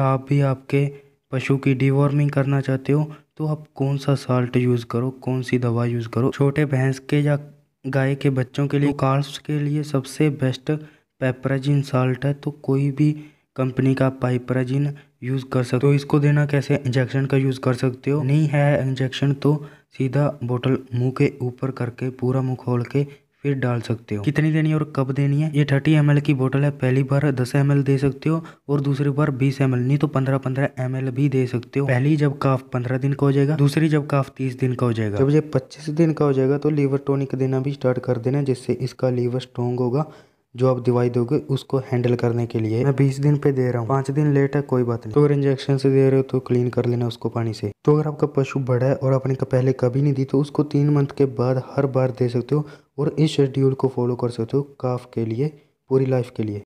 आप भी आपके पशु की डिवॉर्मिंग करना चाहते हो तो आप कौन सा साल्ट यूज़ करो कौन सी दवा यूज़ करो छोटे भैंस के या गाय के बच्चों के लिए तो कार्स के लिए सबसे बेस्ट पेपराजिन साल्ट है तो कोई भी कंपनी का पाइपराजिन यूज़ कर सकते हो तो इसको देना कैसे इंजेक्शन का यूज़ कर सकते हो नहीं है इंजेक्शन तो सीधा बोतल मुंह के ऊपर करके पूरा मुंह खोल के फिर डाल सकते हो कितनी देनी है और कब देनी है ये थर्टी एम की बोतल है पहली बार दस एम दे सकते हो और दूसरी बार बीस एम नहीं तो पंद्रह पंद्रह एम भी दे सकते हो पहली जब काफ पंद्रह दिन का हो जाएगा दूसरी जब काफ तीस दिन का हो जाएगा जब ये पच्चीस दिन का हो जाएगा तो लीवर टॉनिक देना भी स्टार्ट कर देना जिससे इसका लीवर स्ट्रॉन्ग होगा जो आप दवाई दोगे उसको हैंडल करने के लिए मैं बीस दिन पे दे रहा हूँ पाँच दिन लेट है कोई बात नहीं तो अगर इंजेक्शन से दे रहे हो तो क्लीन कर लेना उसको पानी से तो अगर आपका पशु बड़ा है और आपने पहले कभी नहीं दी तो उसको तीन मंथ के बाद हर बार दे सकते हो और इस शेड्यूल को फॉलो कर सकते हो काफ के लिए पूरी लाइफ के लिए